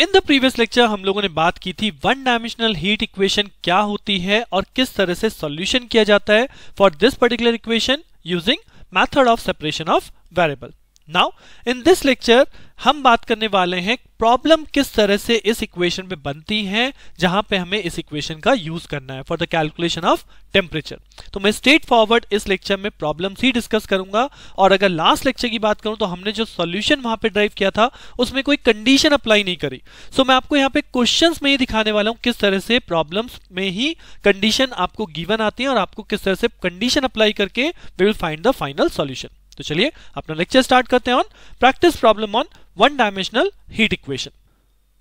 In the previous lecture हम लोगों ने बात की थी वन डायमेंशनल हीट इक्वेशन क्या होती है और किस तरह से सॉल्यूशन किया जाता है for this particular equation using method of separation of variable now in this lecture हम बात करने वाले हैं प्रॉब्लम किस तरह से इस इक्वेशन में बनती है जहां पे हमें इस इक्वेशन का यूज करना है for the calculation of temperature तो मैं स्ट्रेट फॉरवर्ड इस लेक्चर में प्रॉब्लम ही डिस्कस करूंगा और अगर लास्ट लेक्चर की बात करूं तो हमने जो सोल्यूशन वहां पे ड्राइव किया था उसमें कोई कंडीशन अप्लाई नहीं करी सो so, मैं आपको यहाँ पे क्वेश्चन में ही दिखाने वाला हूँ किस तरह से प्रॉब्लम में ही कंडीशन आपको गिवन आती है और आपको किस तरह से कंडीशन अप्लाई करके we will find the final solution तो चलिए अपना लेक्चर स्टार्ट करते हैं on practice problem on one dimensional heat equation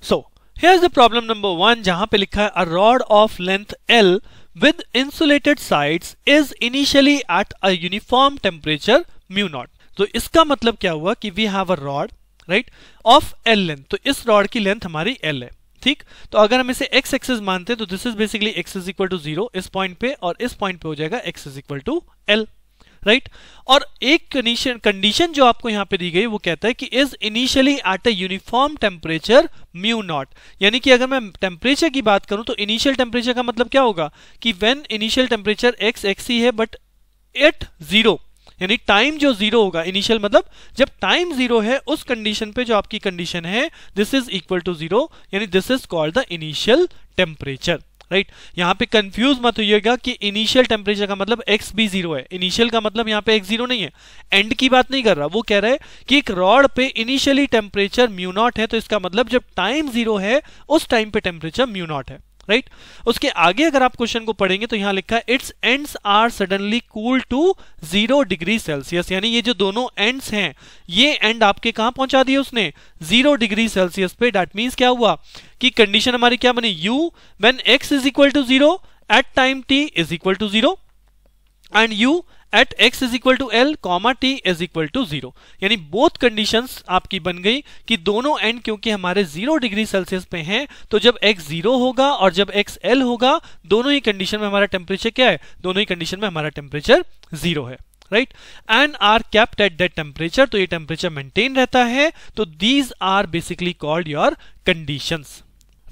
so here the problem number one जहां पे लिखा है a rod of length L with insulated sides is initially at a uniform temperature mu naught तो इसका मतलब क्या हुआ कि we have a rod right of L length तो इस रॉड की लेंथ हमारी एल है ठीक तो अगर हम इसे x एक्सेस मानते हैं तो this is basically x is equal to zero इस पॉइंट पे और इस पॉइंट पे हो जाएगा x is equal to L right और एक कंडीशन कंडीशन जो आपको यहां पे दी गई वो कहता है कि is initially at a uniform temperature mu naught यानी कि अगर मैं टेम्परेचर की बात करूं तो इनिशियल टेम्परेचर का मतलब क्या होगा कि when initial temperature X X ही है बट एट जीरो यानी टाइम जो जीरो होगा इनिशियल मतलब जब टाइम जीरो है उस कंडीशन पे जो आपकी कंडीशन है this is equal to zero यानी this is called the initial temperature right यहाँ पे कंफ्यूज मत होइएगा कि इनिशियल टेम्परेचर का मतलब एक्स भी जीरो है इनिशियल का मतलब यहाँ पे एक्स जीरो नहीं है एंड की बात नहीं कर रहा वो कह रहा है कि एक रॉड पे इनिशियली टेम्परेचर म्यूनॉट है तो इसका मतलब जब टाइम जीरो है उस टाइम पे टेम्परेचर म्यूनॉट है राइट उसके आगे अगर आप क्वेश्चन को पढ़ेंगे तो यहां लिखा है its ends are suddenly cool to zero degree Celsius यानी ये जो दोनों एंड्स हैं ये एंड आपके कहां पहुंचा दिए उसने जीरो डिग्री सेल्सियस पे डैट मीन्स क्या हुआ कि कंडीशन हमारी क्या बनी U when X is equal to zero at time T is equal to zero and U at X is equal to L comma T is equal to zero यानी both conditions आपकी बन गई कि दोनों and क्योंकि हमारे zero degree Celsius पे हैं तो जब एक्स जीरो होगा और जब एक्स एल होगा दोनों ही कंडीशन में हमारा टेम्परेचर क्या है दोनों ही कंडीशन में हमारा टेम्परेचर जीरो है right and are kept at that temperature तो ये टेम्परेचर मेंटेन रहता है तो these are basically called your conditions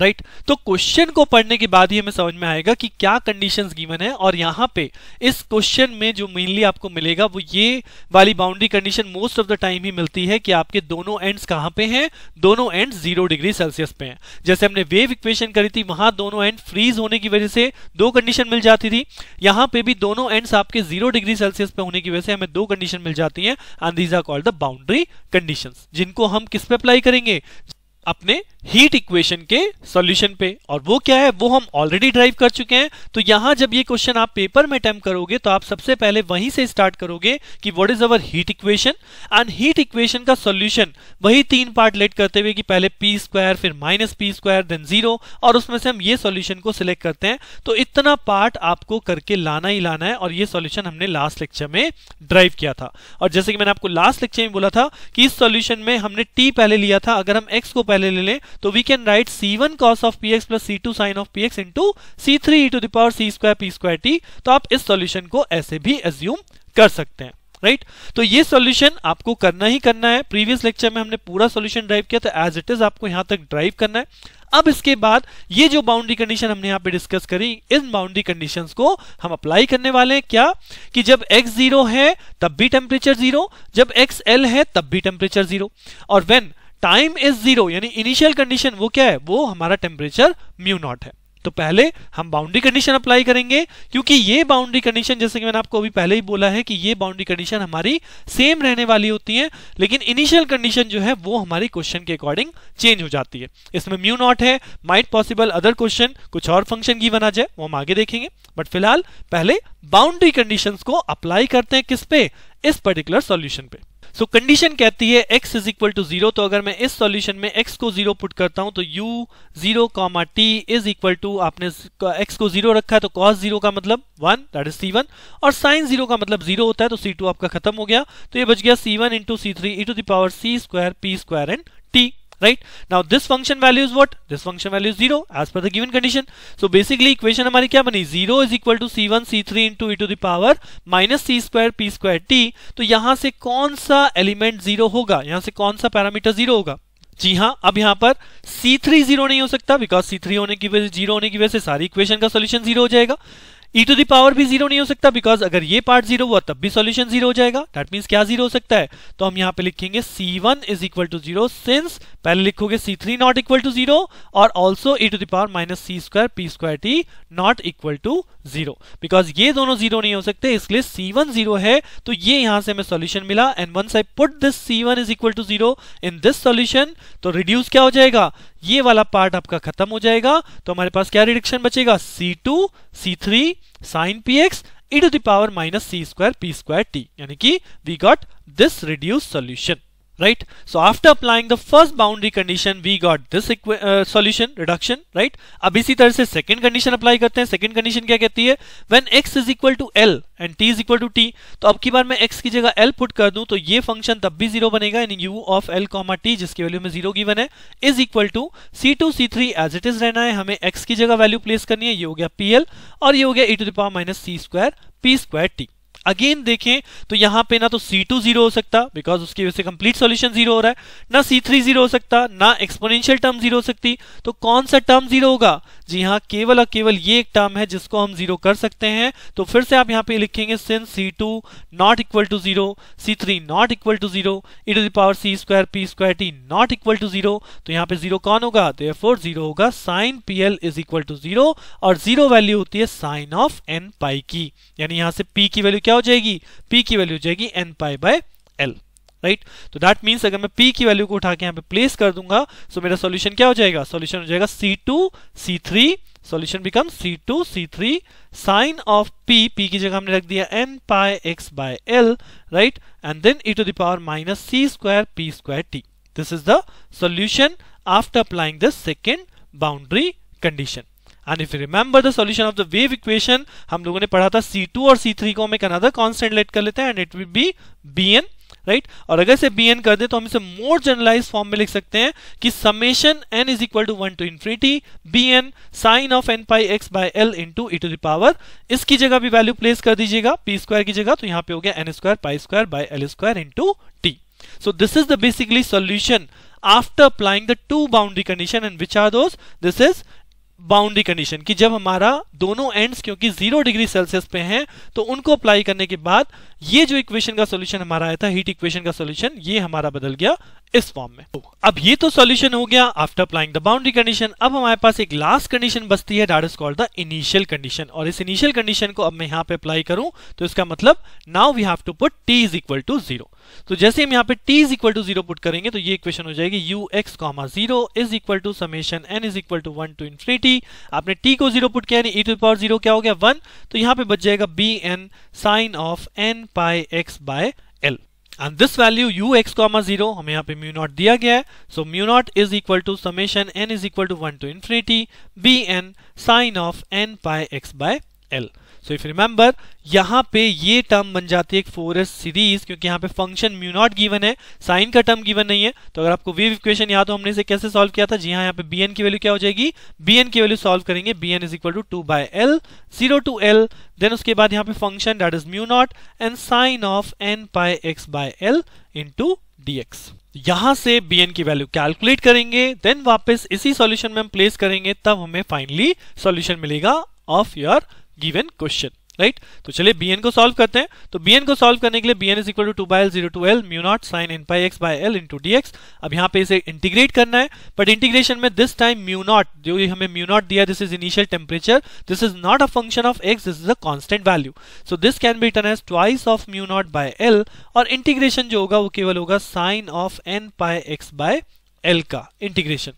right right? तो क्वेश्चन को पढ़ने के बाद ही हमें समझ में आएगा कि क्या कंडीशंस गिवन है और यहाँ पे इस क्वेश्चन में जो मेनली आपको मिलेगा वो ये वाली boundary condition most of the time ही मिलती है कि आपके दोनों एंड्स कहाँ पे हैं दोनों एंड जीरो डिग्री सेल्सियस पे हैं जैसे हमने वेव इक्वेशन करी थी वहां दोनों एंड फ्रीज होने की वजह से दो कंडीशन मिल जाती थी यहाँ पे भी दोनों एंड्स आपके जीरो डिग्री सेल्सियस पे होने की वजह से हमें दो कंडीशन मिल जाती है and these are called the boundary condition जिनको हम किस पे अप्लाई करेंगे अपने हीट इक्वेशन के सॉल्यूशन पे और वो क्या है वो हम ऑलरेडी ड्राइव कर चुके हैं तो यहां जब ये क्वेश्चन आप पेपर में अटैम्प करोगे तो आप सबसे पहले वहीं से स्टार्ट करोगे कि what is our heat equation and heat equation का सॉल्यूशन वही तीन पार्ट लेट करते हुए कि पहले पी स्क्वायर फिर minus P square then zero और उसमें से हम ये सोल्यूशन को सिलेक्ट करते हैं तो इतना पार्ट आपको करके लाना ही लाना है और ये सोल्यूशन हमने लास्ट लेक्चर में ड्राइव किया था और जैसे कि मैंने आपको लास्ट लेक्चर में बोला था कि इस सोल्यूशन में हमने टी पहले लिया था अगर हम एक्स को पहले ले लें तो we can write C one cos of P X plus C two sine of P X into C three E to the power C square P square T तो आप इस सॉल्यूशन को ऐसे भी एज्यूम कर सकते हैं राइट right? तो ये सॉल्यूशन आपको करना ही करना है प्रीवियस लेक्चर में हमने पूरा सॉल्यूशन ड्राइव किया था एज इट इज आपको यहां तक ड्राइव करना है अब इसके बाद ये जो बाउंड्री कंडीशन हमने यहां पे डिस्कस करी इन बाउंड्री कंडीशंस को हम अप्लाई करने वाले हैं क्या कि जब x जीरो है तब भी टेम्परेचर जीरो जब x l है तब भी टेम्परेचर जीरो और वेन टाइम इज जीरो यानी इनिशियल कंडीशन वो क्या है वो हमारा टेम्परेचर म्यू नॉट है तो पहले हम बाउंड्री कंडीशन अप्लाई करेंगे क्योंकि ये बाउंड्री कंडीशन जैसे कि मैंने आपको अभी पहले ही बोला है कि ये बाउंड्री कंडीशन हमारी सेम रहने वाली होती है लेकिन इनिशियल कंडीशन जो है वो हमारी क्वेश्चन के अकॉर्डिंग चेंज हो जाती है इसमें म्यू नॉट है माइट पॉसिबल अदर क्वेश्चन कुछ और फंक्शन की बना जाए वो हम आगे देखेंगे बट फिलहाल पहले बाउंड्री कंडीशन को अप्लाई करते हैं किस पे इस पर्टिकुलर सोल्यूशन पे सो so, कंडीशन कहती है x is equal to zero तो अगर मैं इस सॉल्यूशन में x को जीरो पुट करता हूं तो u zero comma T is equal to आपने x को जीरो रखा है तो cos जीरो का मतलब वन दैट इज c1 और sin जीरो का मतलब जीरो होता है तो c2 आपका खत्म हो गया तो ये बच गया c1 one into C three E to the power C square P square and T right now this function value is what this function value is 0 as per the given condition so basically equation हमारी क्या बनी 0 is equal to c1 c3 into e to the power minus c square p square t तो यहाँ से कौन सा element 0 होगा यहाँ से कौन सा पैरामीटर 0 होगा जी हाँ अब यहाँ पर C3 जीरो नहीं हो सकता बिकॉज C3 होने की वजह से जीरो होने की वजह से सारी इक्वेशन का सोल्यूशन जीरो हो जाएगा ई टू दी पावर भी जीरो नहीं हो सकता बिकॉज अगर ये पार्ट जीरो हुआ तब भी सॉल्यूशन जीरो हो जाएगा दैट मीन्स क्या जीरो हो सकता है तो हम यहाँ पे लिखेंगे C one is equal to zero since पहले लिखोगे C three not equal to zero और also E to the power minus C square P square T not equal to zero because ये दोनों जीरो नहीं हो सकते इसलिए सी वन जीरो है तो ये यहाँ से हमें सोल्यूशन मिला and when I put this C one is equal to zero in this solution तो रिड्यूस क्या हो जाएगा ये वाला पार्ट आपका खत्म हो जाएगा तो हमारे पास क्या रिडक्शन बचेगा C two C three sine P X E to the power minus C square P square T यानी कि we got this reduce solution right so after applying the first boundary condition we got this uh, solution reduction right ab isi tarah se second condition apply karte hain second condition kya kehti hai when x is equal to l and t is equal to t to ab ki baar main x ki jagah l put kar दूं to ye function tab bhi zero banega yani u of l comma t jiski value mein zero given hai is equal to c2 c3 as it is rehna hai hame x ki jagah value place karni hai ye ho gaya pl aur ye ho gaya e to the power minus c square p square t again देखें तो यहां पे ना तो C2 zero हो सकता because उसकी वजह से कंप्लीट सॉल्यूशन जीरो हो रहा है ना C3 जीरो हो सकता ना एक्सपोनेंशियल टर्म जीरो हो सकती तो कौन सा टर्म जीरो होगा जी हाँ केवल और केवल ये एक टर्म है जिसको हम जीरो कर सकते हैं तो फिर से आप यहाँ पे लिखेंगे since C two not equal to zero C three not equal to zero E power C square P square T not equal to zero तो यहाँ पे जीरो कौन होगा तो फोर जीरो होगा sine P L is equal to zero और zero value होती है साइन ऑफ एन पाई की यानी यहाँ से पी की वैल्यू क्या हो जाएगी पी की वैल्यू हो जाएगी N pi by L right तो दैट मीन्स अगर मैं पी की वैल्यू को उठा के यहाँ पे प्लेस कर दूंगा सो तो मेरा सोल्यूशन क्या हो जाएगा सोल्यूशन हो जाएगा C two C three solution become C two C three sine of P P की जगह हमने रख दिया N pi X by L right and then E to the power minus C square P square T this is the solution after applying the second boundary condition and if you remember the solution of the wave equation हम लोगों ने पढ़ा था C2 और C3 को हम एक another constant late कर लेते हैं and it will be B B राइट और अगर इसे बी एन कर दे तो हम इसे मोर जनरलाइज फॉर्म में लिख सकते हैं कि summation N is equal to one to infinity B N sine of N pi x by L into E to the power इसकी जगह भी वैल्यू प्लेस कर दीजिएगा पी स्क्वायर की जगह तो यहाँ पे हो गया N square pi square by L square into T so this is the basically solution after applying the two boundary condition and which are those this is boundary condition कि जब हमारा दोनों एंड्स क्योंकि zero degree Celsius पे हैं तो उनको apply करने के बाद ये जो इक्वेशन का सॉल्यूशन हमारा आया था हीट इक्वेशन का सॉल्यूशन ये हमारा बदल गया इस फॉर्म में तो अब ये तो सॉल्यूशन हो गया after applying the boundary condition अब हमारे पास एक लास्ट कंडीशन बचती है that is called the initial condition और इस इनिशियल कंडीशन को अब मैं यहां पे अप्लाई करूं तो इसका मतलब now we have to put T is equal to zero तो जैसे हम यहाँ पे t is equal to zero put करेंगे तो ये इक्वेशन हो जाएगी U X comma zero is equal to summation n is equal to one to infinity आपने t को जीरो पुट किया यानी e टू पावर जीरो क्या हो गया वन तो यहाँ पे बच जाएगा bn N sine of n pi X by and this value U X comma zero हमें यहाँ पे म्यू नॉट दिया गया है so mu naught is equal to summation N is equal to one to infinity B N sine of N pi X by L so if remember यहाँ पे ये term बन जाती है फोर एस सीरीज क्योंकि यहाँ पे फंक्शन म्यू नॉट गिवन है साइन का टर्म गिवन नहीं है तो अगर आपको वेव इक्वेशन याद हो हमने इसे कैसे सॉल्व किया था जी हाँ यहाँ पे बी की वैल्यू क्या हो जाएगी बी की वैल्यू सॉल्व करेंगे B N is equal to two by L zero to L then उसके बाद यहाँ पे function that is mu naught and sine of N pi X by L into dx यहां से bn की value calculate करेंगे then वापस इसी सॉल्यूशन में हम प्लेस करेंगे तब हमें फाइनली सॉल्यूशन मिलेगा of your given question right तो चलिए bn को सॉल्व करते हैं तो bn को सॉल्व करने के लिए bn is equal to two by L zero to L mu naught sine N pi X L into D अब यहाँ पे इसे इंटीग्रेट करना है बट इंटीग्रेशन में दिस टाइम म्यू नॉट जो हमें म्यू नॉट दिया this is initial temperature this is not a function of X this is a constant value so this can be written as twice of mu naught by L और integration जो होगा वो केवल होगा sine of N pi X by L का integration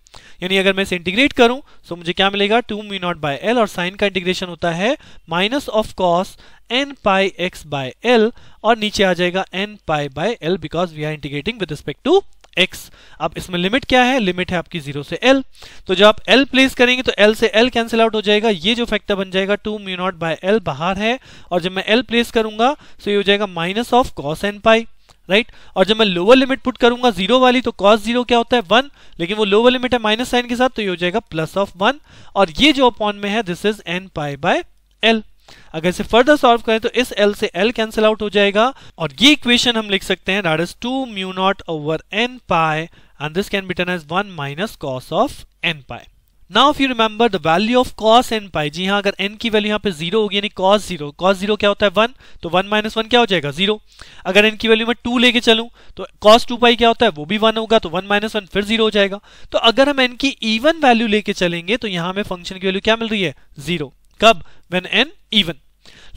यानी अगर मैं इसे इंटीग्रेट करूं तो मुझे क्या मिलेगा two mu naught by L और साइन का इंटीग्रेशन होता है minus of cos N pi X by L और नीचे आ जाएगा N pi by L because we are integrating with respect to x अब इसमें लिमिट क्या है लिमिट है आपकी 0 से l तो जब आप l प्लेस करेंगे तो l से l कैंसिल आउट हो जाएगा ये जो फैक्टर बन जाएगा 2 म्यू नॉट बाय l बाहर है और जब मैं l प्लेस करूंगा तो ये हो जाएगा minus of cos n pi right और जब मैं लोअर लिमिट पुट करूंगा जीरो वाली तो कॉस जीरो क्या होता है वन लेकिन वो लोअर लिमिट है माइनस साइन के साथ तो ये हो जाएगा प्लस ऑफ वन और ये जो अपॉन में है this is N pi by L अगर इसे फर्दर सॉल्व करें तो इस एल से एल कैंसिल आउट हो जाएगा और ये इक्वेशन हम लिख सकते हैं that is two mu naught over N pi and this can be turn as one minus cos of N pi now if you remember the value of cos N pi जी हाँ अगर N की value यहाँ पे zero होगी यानी cos zero cos zero क्या होता है वन तो वन माइनस वन क्या हो जाएगा जीरो अगर एन की वैल्यू मैं टू लेके चलूँ तो कॉस टू पाई क्या होता है वो भी वन होगा तो वन माइनस वन फिर जीरो हो जाएगा तो अगर हम एन की इवन वैल्यू लेके चलेंगे तो यहाँ हमें फंक्शन की वैल्यू क्या मिल रही है जीरो कब वेन एन ईवन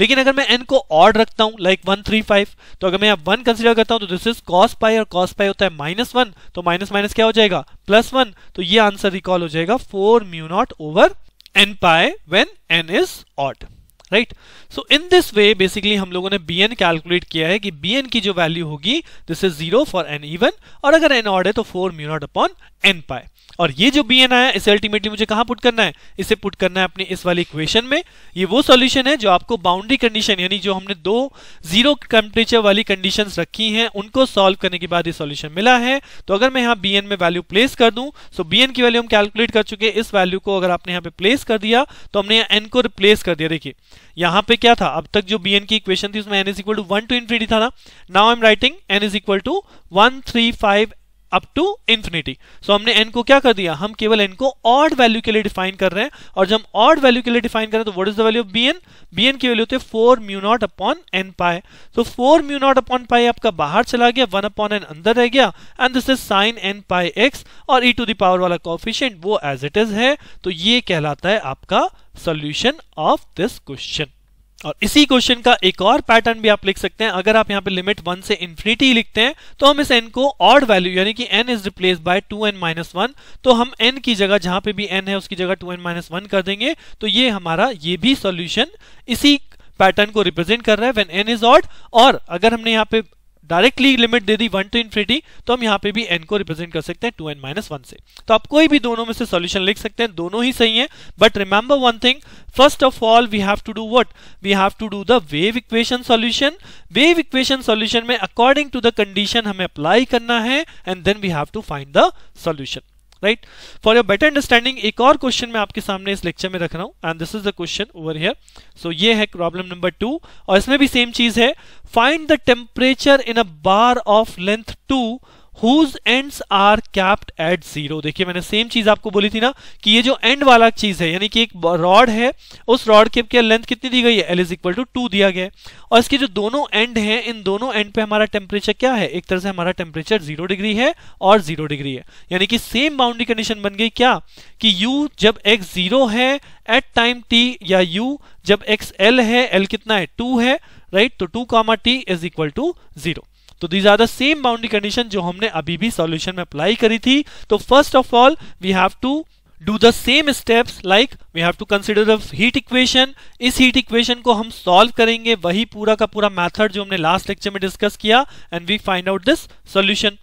लेकिन अगर मैं एन को ऑड रखता हूं लाइक वन थ्री फाइव तो अगर मैं वन कंसिडर करता हूं तो दिस इज कॉस पाई और कॉस पाई होता है माइनस वन तो माइनस माइनस क्या हो जाएगा प्लस वन तो ये आंसर रिकॉल हो जाएगा four mu naught over N pi when N is odd right so in this way basically हम लोगों ने बी एन कैलकुलेट किया है कि बी एन की जो वैल्यू होगी this is zero for N even और अगर एन ऑड है तो four mu naught upon N pi और ये जो बी एन आया इसे अल्टीमेटली मुझे कहां पुट करना है इसे पुट करना है अपनी इस वाली इक्वेशन में ये वो सॉल्यूशन है जो आपको बाउंड्री कंडीशन यानी जो हमने दो जीरो टेम्परेचर वाली कंडीशन रखी हैं उनको सॉल्व करने के बाद ये सॉल्यूशन मिला है तो अगर मैं यहां बी एन में वैल्यू प्लेस कर दूं सो बी एन की वैल्यू हम कैलकुलेट कर चुके इस वैल्यू को अगर आपने यहां पे प्लेस कर दिया तो हमने यहां एन को रिप्लेस कर दिया देखिए यहाँ पे क्या था अब तक जो बी एन की इक्वेशन थी उसमें N is equal to one to infinity था ना now I am writing N is equal to one three five up to infinity so हमने एन को क्या कर दिया हम केवल एन को ऑड वैल्यू के लिए डिफाइन कर रहे हैं और जब ऑड वैल्यू के लिए डिफाइन कर रहे हैं तो what is the value of B N B N की वैल्यू होती है four mu naught upon N pi तो फोर म्यू नॉट अपॉन पाए आपका बाहर चला गया वन अपॉन एन अंदर रह गया and this is sine N pi X और ई टू दावर वाला कॉफिशियंट वो एज इट इज है तो ये कहलाता है आपका सोल्यूशन ऑफ दिस क्वेश्चन और इसी क्वेश्चन का एक और पैटर्न भी आप लिख सकते हैं अगर आप यहाँ पे लिमिट वन से इन्फिनिटी लिखते हैं तो हम इस एन को ऑड वैल्यू यानी कि N is replace by two N minus one तो हम एन की जगह जहां पे भी एन है उसकी जगह टू एन माइनस वन कर देंगे तो ये हमारा ये भी सॉल्यूशन इसी पैटर्न को रिप्रेजेंट कर रहा है वेन एन इज ऑड और अगर हमने यहाँ पे डायरेक्टली लिमिट दे दी वन टू इन्फिनिटी तो हम यहाँ पे भी एन को रिप्रेजेंट कर सकते हैं टू एन माइनस वन से तो आप कोई भी दोनों में से सोल्यूशन लिख सकते हैं दोनों ही सही है but remember one thing first of all we have to do what we have to do the wave equation solution wave equation solution में अकॉर्डिंग टू द कंडीशन हमें अप्लाई करना है and then we have to find the solution right for your better understanding एक और question मैं आपके सामने इस लेक्चर में रख रहा हूं and this is the question over here so ये है प्रॉब्लम नंबर टू और इसमें भी सेम चीज है find the temperature in a bar of length two whose end are capped at zero देखिए मैंने सेम चीज आपको बोली थी ना कि ये जो एंड वाला चीज है यानी कि एक रॉड है उस रॉड के क्या लेंथ कितनी दी गई है L is equal to two दिया गया और इसके जो दोनों एंड है इन दोनों एंड पे हमारा टेम्परेचर क्या है एक तरह से हमारा टेम्परेचर जीरो डिग्री है और जीरो डिग्री है यानी कि सेम बाउंड्री कंडीशन बन गई क्या कि यू जब एक्स जीरो है एट टाइम टी या यू जब एक्स एल है एल कितना है टू है राइट तो two comma T is equal to zero तो these are the same boundary condition जो हमने अभी भी सॉल्यूशन में अप्लाई करी थी तो first of all we have to do the same steps like we have to consider the heat equation इस हीट इक्वेशन को हम सॉल्व करेंगे वही पूरा का पूरा मैथड जो हमने लास्ट लेक्चर में डिस्कस किया and we find out this solution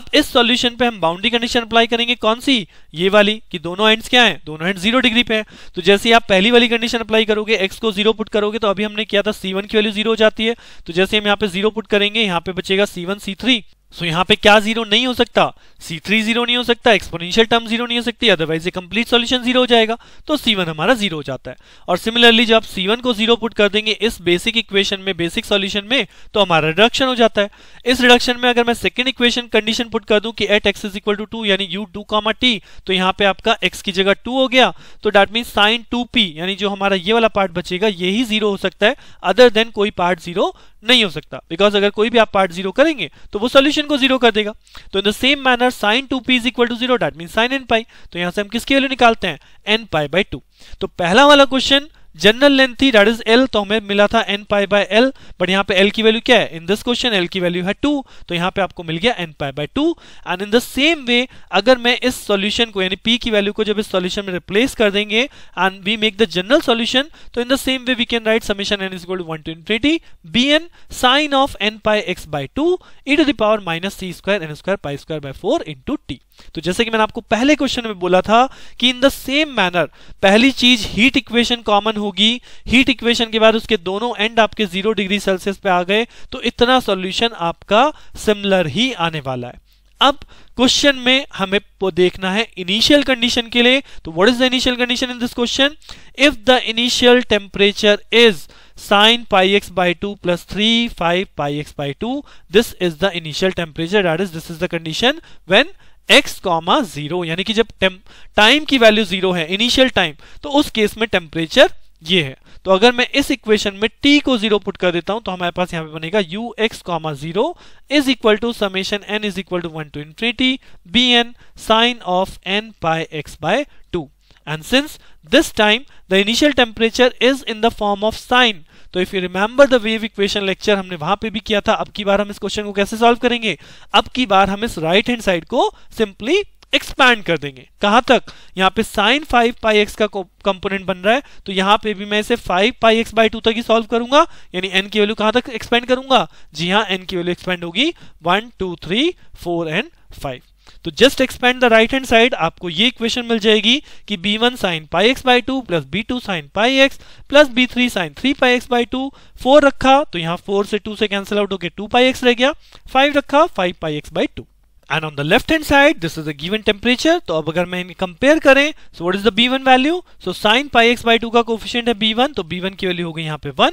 अब इस सोल्यूशन पे हम बाउंड्री कंडीशन अप्लाई करेंगे कौन सी ये वाली कि दोनों एंड्स क्या है दोनों एंड जीरो डिग्री पे है तो जैसे आप पहली वाली कंडीशन अप्लाई करोगे एक्स को जीरो पुट करोगे तो अभी हमने किया था सी की वैल्यू जीरो हो जाती है तो जैसे हम यहाँ पे जीरो पुट करेंगे यहाँ पे बचेगा सी वन सी थ्री सो यहाँ पे क्या जीरो नहीं हो सकता सी थ्री जीरो नहीं हो सकता एक्सपोनेंशियल टर्म जीरो नहीं हो सकती अदरवाइज ये कंप्लीट सॉल्यूशन जीरो हो जाएगा तो सी वन हमारा जीरो हो जाता है और सिमिलरली जब सी वन को जीरो पुट कर देंगे इस बेसिक इक्वेशन में बेसिक सॉल्यूशन में तो हमारा रिडक्शन हो जाता है इस रिडक्शन में अगर मैं सेकेंड इक्वेशन कंडीशन पुट कर दूं कि at X is equal to two यानी यू टू कॉमा टी तो यहाँ पे आपका एक्स की जगह टू हो गया तो that mean sine two P यानी जो हमारा ये वाला पार्ट बचेगा ये ही जीरो हो सकता है अदर देन कोई पार्ट जीरो नहीं हो सकता बिकॉज अगर कोई भी आप पार्ट जीरो करेंगे तो वो सोल्यूशन को जीरो कर देगा तो in the same manner sine two P is equal to zero that mean sine N pi तो यहां से हम किसकी वैल्यू निकालते हैं एन पाई बाई टू तो पहला वाला क्वेश्चन जनरल लेंथ थी डेट इज एल तो हमें मिला था N pi by L but यहाँ पे एल की वैल्यू क्या है इन दिस क्वेश्चन एल की वैल्यू है टू तो यहाँ पे आपको मिल गया N pi by two and in the same way अगर मैं इस सॉल्यूशन को यानी पी की वैल्यू को जब इस सॉल्यूशन में रिप्लेस कर देंगे and we make the general solution तो in the same way we can write summation N is equal one to infinity B N sine of N pi X by two E to the power minus C square N square pi square by four into T तो जैसे कि मैंने आपको पहले question में बोला था कि इन द सेम मैनर पहली चीज हीट इक्वेशन कॉमन होगी हीट इक्वेशन के बाद उसके दोनों एंड आपके जीरो डिग्री सेल्सियस पे आ गए तो इतना सॉल्यूशन आपका सिमिलर ही आने वाला है अब क्वेश्चन में हमें वो देखना है इनिशियल कंडीशन के लिए तो what is the initial condition in this question if the initial temperature is sine pi x by two plus three five pi x by two this is the initial temperature that is this is the condition when x comma zero यानी कि जब time की value zero है initial time तो उस case में temperature ये है तो अगर मैं इस इक्वेशन में t को जीरो पुट कर देता हूं तो हमारे पास यहां पे बनेगा U X comma zero is equal to summation N is equal to one to infinity B N sine of N pi X by two and since this time the initial temperature is in the form of sine तो if you remember the wave equation lecture हमने वहां पे भी किया था अब की बार हम इस क्वेश्चन को कैसे सॉल्व करेंगे अब की बार हम इस राइट हैंड साइड को सिंपली एक्सपैंड कर देंगे कहां तक यहां पे साइन फाइव पाई एक्स का कंपोनेंट बन रहा है तो यहां पे भी मैं इसे five pi x by two तक ही सॉल्व करूंगा यानी एन की वैल्यू कहां तक एक्सपेंड करूंगा जी हाँ एन की वैल्यू एक्सपेंड होगी one two three four and five तो just expand the right hand side आपको ये इक्वेशन मिल जाएगी कि b one sine pi x by two plus b two sine pi x plus b three sine three pi x by two four रखा तो यहां four से two से कैंसिल आउट होकर टू पाई एक्स रह गया फाइव रखा five pi x by to and on the left hand side this is a given temperature तो अब अगर मैं कंपेयर करें so what is the b one value so sine pi x by two का coefficient है b one तो b one की value हो गई यहाँ पे वन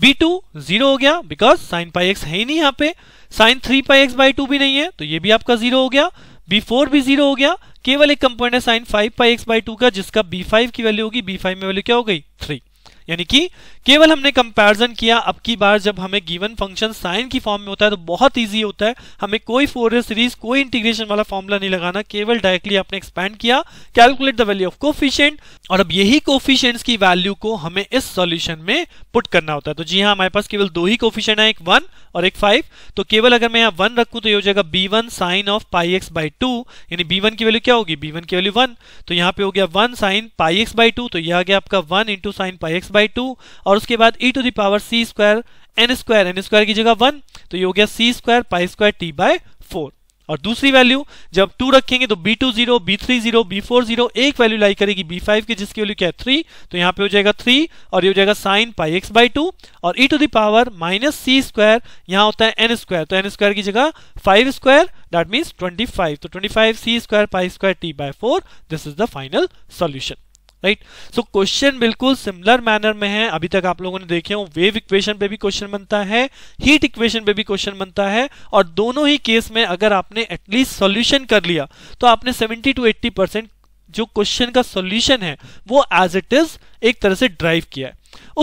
बी टू जीरो हो गया बिकॉज साइन पाई एक्स है ही नहीं यहाँ पे sine three pi x by two भी नहीं है तो ये भी आपका जीरो हो गया बी फोर भी जीरो हो गया केवल एक कंपोनेंट है sine five pi x by two का जिसका बी फाइव की वैल्यू होगी बी फाइव में वैल्यू क्या हो गई थ्री यानी कि केवल हमने कंपैरिजन किया अब की बार जब हमें गिवन फंक्शन साइन की फॉर्म में होता है तो बहुत इजी होता है हमें कोई फोर सीरीज कोई इंटीग्रेशन वाला फॉर्मूला नहीं लगाना केवल डायरेक्टली आपने एक्सपेंड किया calculate the value of coefficient और अब यही कोफिशियंट की वैल्यू को हमें इस सोल्यूशन में पुट करना होता है तो जी हाँ हमारे पास केवल दो ही कोफिशियंट है एक वन और एक फाइव तो केवल अगर मैं यहाँ वन रखू तो ये हो जाएगा b one sine of pi x by two यानी बी वन की वैल्यू क्या होगी बी वन की वैल्यू वन तो यहाँ पे हो गया one sine pi x by two तो यह आ गया आपका one into sine pi x by two और और उसके बाद e to the power C square N square N square की जगह वन तो ये हो गया c square pi square t by four और दूसरी वैल्यू जब टू रखेंगे तो b two zero b three zero b four zero एक वैल्यू लाई करेगी बी फाइव की जिसकी वैल्यू क्या है थ्री तो यहाँ पे हो जाएगा थ्री और ये हो जाएगा sine pi x by two और ई to the power minus C square यहाँ होता है एन स्क्वायर तो एन स्क्वायर की जगह five square that means twenty five तो twenty five c square pi square t by four this is the final solution right so question बिल्कुल similar manner में है अभी तक आप लोगों ने देखे हो वेव इक्वेशन पे भी क्वेश्चन बनता है हीट इक्वेशन पे भी क्वेश्चन बनता है और दोनों ही केस में अगर आपने एटलीस्ट सॉल्यूशन कर लिया तो आपने 70 टू 80 परसेंट जो क्वेश्चन का सॉल्यूशन है वो एज इट इज एक तरह से ड्राइव किया है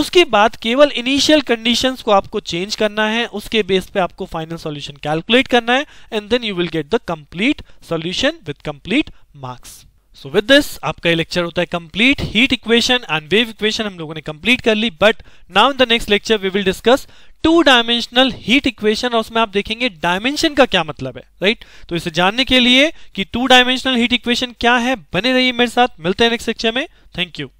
उसके बाद केवल इनिशियल कंडीशंस को आपको चेंज करना है उसके बेस पे आपको फाइनल सॉल्यूशन कैलकुलेट करना है and then you will get the complete solution with complete marks so with this आपका ये लेक्चर होता है complete heat equation and wave equation हम लोगों ने कंप्लीट कर ली but now in the next lecture we will discuss two dimensional heat equation और उसमें आप देखेंगे डायमेंशन का क्या मतलब है राइट right? तो इसे जानने के लिए कि टू डायमेंशनल हीट इक्वेशन क्या है बने रहिए मेरे साथ मिलते हैं नेक्स्ट लेक्चर में थैंक यू